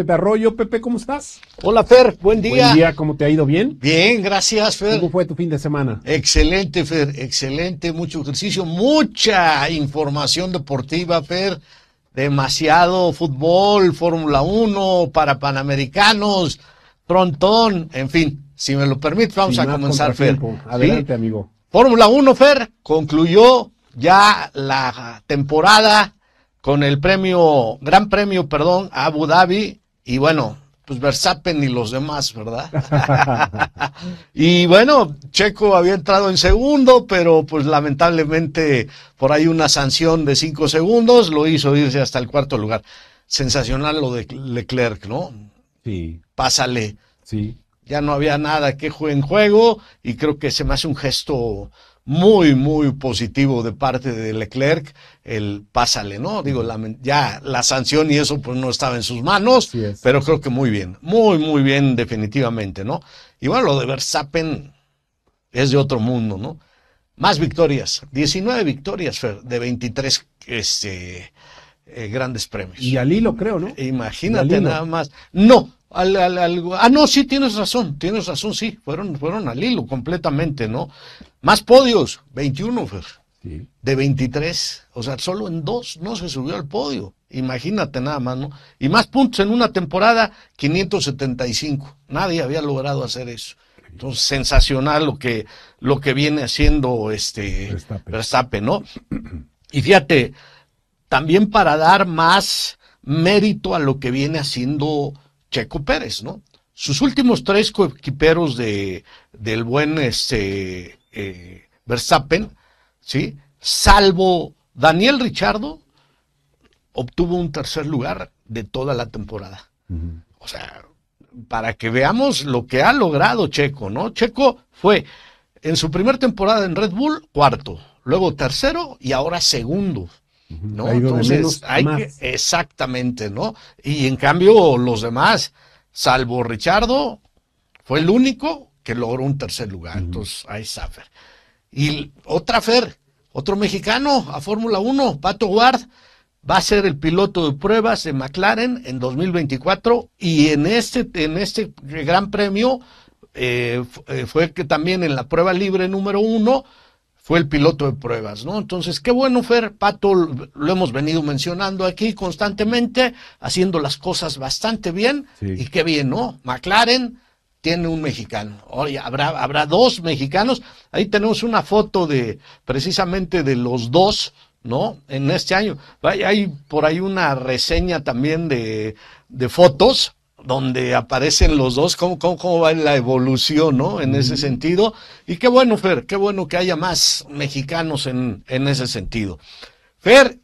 Pepe Arroyo. Pepe, ¿cómo estás? Hola, Fer, buen día. Buen día, ¿cómo te ha ido? ¿Bien? Bien, gracias, Fer. ¿Cómo fue tu fin de semana? Excelente, Fer, excelente, mucho ejercicio, mucha información deportiva, Fer. Demasiado fútbol, Fórmula 1, para Panamericanos, Trontón, en fin. Si me lo permite, vamos a comenzar, Fer. Adelante, amigo. Fórmula 1, Fer, concluyó ya la temporada con el premio, Gran Premio, perdón, Abu Dhabi, y bueno, pues Verstappen y los demás, ¿verdad? y bueno, Checo había entrado en segundo, pero pues lamentablemente por ahí una sanción de cinco segundos lo hizo irse hasta el cuarto lugar. Sensacional lo de Leclerc, ¿no? Sí. Pásale. Sí. Ya no había nada que juegue en juego y creo que se me hace un gesto muy, muy positivo de parte de Leclerc, el pásale, ¿no? Digo, ya la sanción y eso pues no estaba en sus manos, pero creo que muy bien, muy, muy bien definitivamente, ¿no? Y bueno, lo de Verstappen es de otro mundo, ¿no? Más victorias, 19 victorias, de 23 este, eh, grandes premios. Y al hilo, creo, ¿no? Imagínate nada más. No, al, al, ah, no, sí, tienes razón, tienes razón, sí, fueron, fueron al hilo completamente, ¿no? Más podios, 21, Fer. Pues. De 23. O sea, solo en dos no se subió al podio. Imagínate nada más, ¿no? Y más puntos en una temporada, 575. Nadie había logrado hacer eso. Entonces, sensacional lo que, lo que viene haciendo este Verstappen, ¿no? Y fíjate, también para dar más mérito a lo que viene haciendo Checo Pérez, ¿no? Sus últimos tres coequiperos de, del buen este, eh, Verstappen, ¿sí? salvo Daniel Richardo, obtuvo un tercer lugar de toda la temporada. O sea, para que veamos lo que ha logrado Checo, ¿no? Checo fue en su primera temporada en Red Bull cuarto, luego tercero y ahora segundo. ¿No? Entonces, hay que, exactamente, ¿no? Y en cambio, los demás, salvo Richardo, fue el único que logró un tercer lugar. Entonces, ahí está Fer. Y otra Fer, otro mexicano a Fórmula 1, Pato Ward, va a ser el piloto de pruebas de McLaren en 2024 y en este, en este gran premio eh, eh, fue que también en la prueba libre número uno fue el piloto de pruebas, ¿no? Entonces, qué bueno, Fer, Pato, lo hemos venido mencionando aquí constantemente, haciendo las cosas bastante bien y qué bien, ¿no? McLaren tiene un mexicano. Oye, habrá, habrá dos mexicanos. Ahí tenemos una foto de precisamente de los dos, ¿no? En este año. Hay, por ahí una reseña también de, fotos donde aparecen los dos, ¿Cómo, cómo, va la evolución, ¿no? En ese sentido. Y qué bueno, Fer, qué bueno que haya más mexicanos en, en ese sentido. Fer,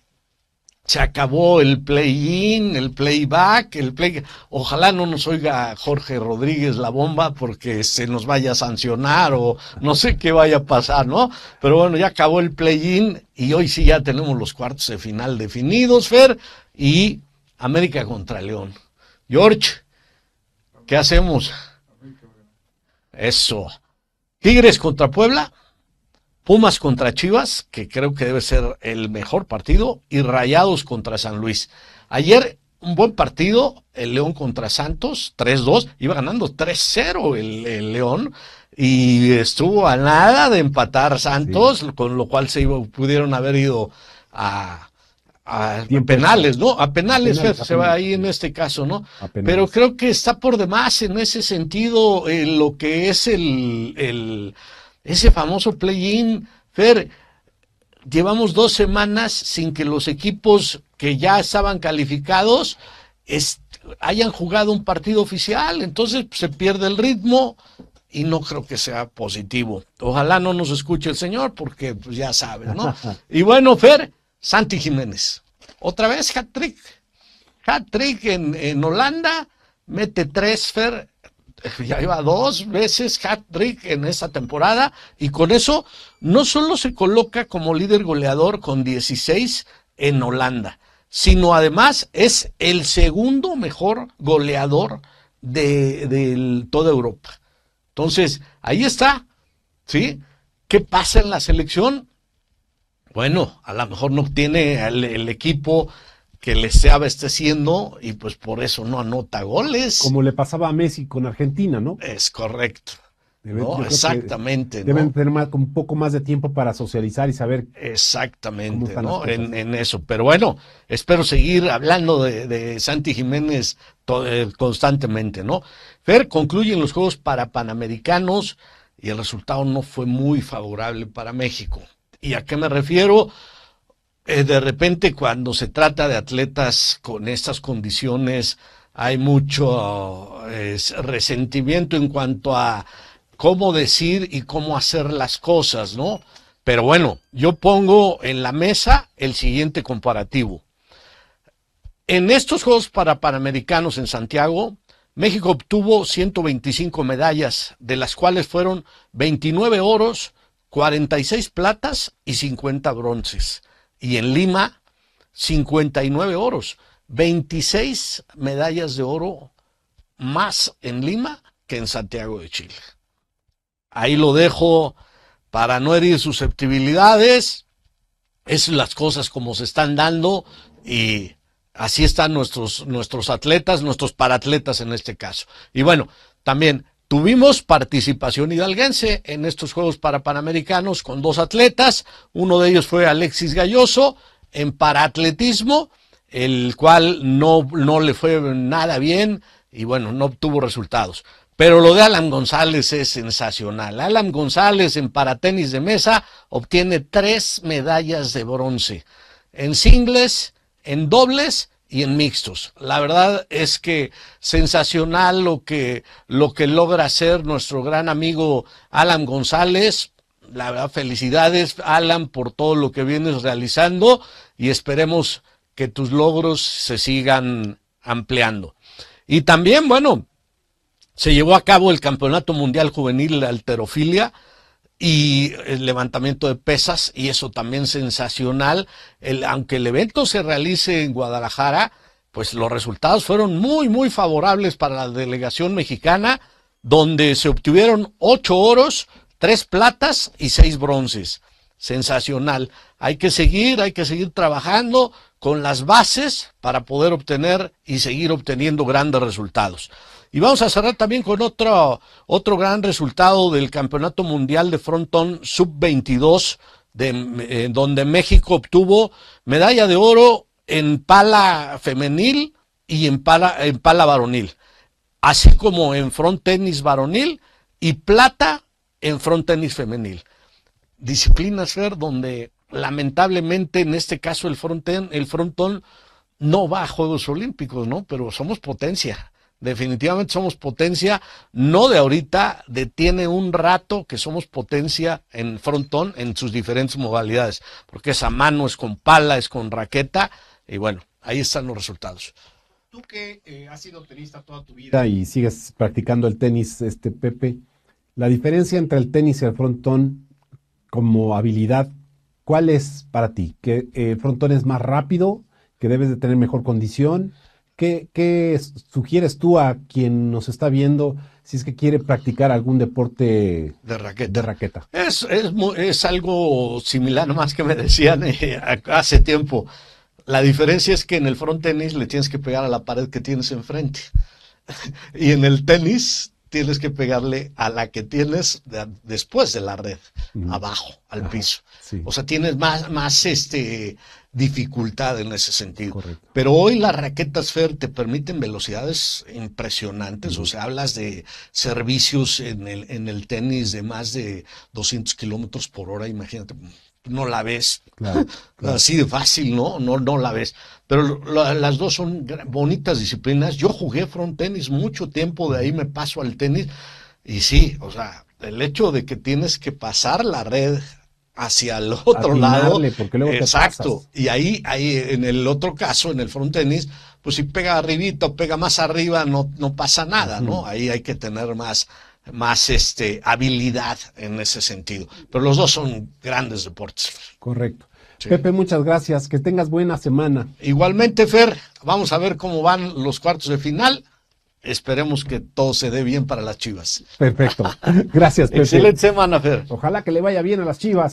se acabó el play-in, el playback, el play. Ojalá no nos oiga Jorge Rodríguez la bomba porque se nos vaya a sancionar o no sé qué vaya a pasar, ¿no? Pero bueno, ya acabó el play-in y hoy sí ya tenemos los cuartos de final definidos, Fer, y América contra León. George, ¿qué hacemos? Eso. Tigres contra Puebla. Pumas contra Chivas, que creo que debe ser el mejor partido, y Rayados contra San Luis. Ayer un buen partido, el León contra Santos, 3-2, iba ganando 3-0 el, León y estuvo a nada de empatar Santos, con lo cual se pudieron haber ido a, penales, ¿no? A penales, se va ahí en este caso, ¿no? Pero creo que está por demás en ese sentido lo que es el ese famoso play-in, Fer, llevamos dos semanas sin que los equipos que ya estaban calificados hayan jugado un partido oficial, entonces pues, se pierde el ritmo y no creo que sea positivo. Ojalá no nos escuche el señor porque pues, ya sabes, ¿no? y bueno, Fer, Santi Jiménez, otra vez hat-trick. Hat-trick en Holanda, mete tres, Fer, ya iba dos veces hat-trick en esa temporada y con eso no solo se coloca como líder goleador con 16 en Holanda, sino además es el segundo mejor goleador de, toda Europa. Entonces, ahí está, ¿sí? ¿Qué pasa en la selección? Bueno, a lo mejor no tiene el equipo que le esté abasteciendo y pues por eso no anota goles. Como le pasaba a Messi con Argentina, ¿no? Es correcto. exactamente. Deben tener un poco más de tiempo para socializar y saber. Exactamente, ¿no? En, eso. Pero bueno, espero seguir hablando de, Santi Jiménez eh, constantemente, ¿no? Fer, concluyen los Juegos para Panamericanos y el resultado no fue muy favorable para México. ¿Y a qué me refiero? Eh, de repente cuando se trata de atletas con estas condiciones hay mucho resentimiento en cuanto a cómo decir y cómo hacer las cosas, ¿no? Pero bueno, yo pongo en la mesa el siguiente comparativo. En estos Juegos para Panamericanos en Santiago, México obtuvo 125 medallas, de las cuales fueron 29 oros, 46 platas y 50 bronces y en Lima 59 oros, 26 medallas de oro más en Lima que en Santiago de Chile. Ahí lo dejo para no herir susceptibilidades. Es las cosas como se están dando y así están nuestros, nuestros atletas, nuestros paratletas en este caso. Y bueno, también Tuvimos participación hidalguense en estos Juegos para Panamericanos con dos atletas. Uno de ellos fue Alexis Galloso en paraatletismo, el cual no, le fue nada bien y bueno, no obtuvo resultados. Pero lo de Alan González es sensacional. Alan González en para-tenis de mesa obtiene tres medallas de bronce. En singles, en dobles y en mixtos. La verdad es que sensacional lo que, lo que logra hacer nuestro gran amigo Alan González. La verdad, felicidades, Alan, por todo lo que vienes realizando y esperemos que tus logros se sigan ampliando. Y también, bueno, se llevó a cabo el Campeonato Mundial Juvenil de Alterofilia y el levantamiento de pesas, y eso también sensacional. El, aunque el evento se realice en Guadalajara, pues los resultados fueron muy, muy favorables para la delegación mexicana, donde se obtuvieron ocho oros, tres platas y seis bronces. Sensacional. Hay que seguir, hay que seguir trabajando con las bases para poder obtener y seguir obteniendo grandes resultados. Y vamos a cerrar también con otro, otro gran resultado del Campeonato Mundial de Frontón Sub-22, eh, donde México obtuvo medalla de oro en pala femenil y en pala, en pala varonil, así como en front tenis varonil y plata en front tenis femenil. Disciplina ser donde lamentablemente en este caso el frontón, no va a Juegos Olímpicos, ¿no? Pero somos potencia. Definitivamente somos potencia, no de ahorita, detiene un rato que somos potencia en frontón en sus diferentes modalidades, porque es a mano, es con pala, es con raqueta, y bueno, ahí están los resultados. Tú que eh, has sido tenista toda tu vida y sigues practicando el tenis, este Pepe, la diferencia entre el tenis y el frontón como habilidad, ¿Cuál es para ti? ¿Que eh, frontones frontón es más rápido? ¿Que debes de tener mejor condición? ¿Qué, sugieres tú a quien nos está viendo si es que quiere practicar algún deporte de raqueta? Es, es, algo similar más que me decían eh, hace tiempo. La diferencia es que en el front tenis le tienes que pegar a la pared que tienes enfrente. y en el tenis tienes que pegarle a la que tienes después de la red, abajo, al piso. O sea, tienes más, más este, dificultad en ese sentido. Pero hoy las raquetas FER te permiten velocidades impresionantes. O sea, hablas de servicios en el, en el tenis de más de 200 kilómetros por hora, imagínate no la ves. Así de fácil, ¿no? No, no la ves. Pero las dos son bonitas disciplinas. Yo jugué front tenis mucho tiempo, de ahí me paso al tenis. Y sí, o sea, el hecho de que tienes que pasar la red hacia el otro lado. exacto. y ahí, ahí, en el otro caso, en el front tenis, pues si pega arribito, pega más arriba, no, no pasa nada, ¿no? Ahí hay que tener más más este, habilidad en ese sentido. Pero los dos son grandes deportes. Correcto. Pepe, muchas gracias. Que tengas buena semana. Igualmente, Fer, vamos a ver cómo van los cuartos de final. Esperemos que todo se dé bien para las Chivas. Perfecto. Gracias, Pepe. Excelente semana, Fer. Ojalá que le vaya bien a las Chivas.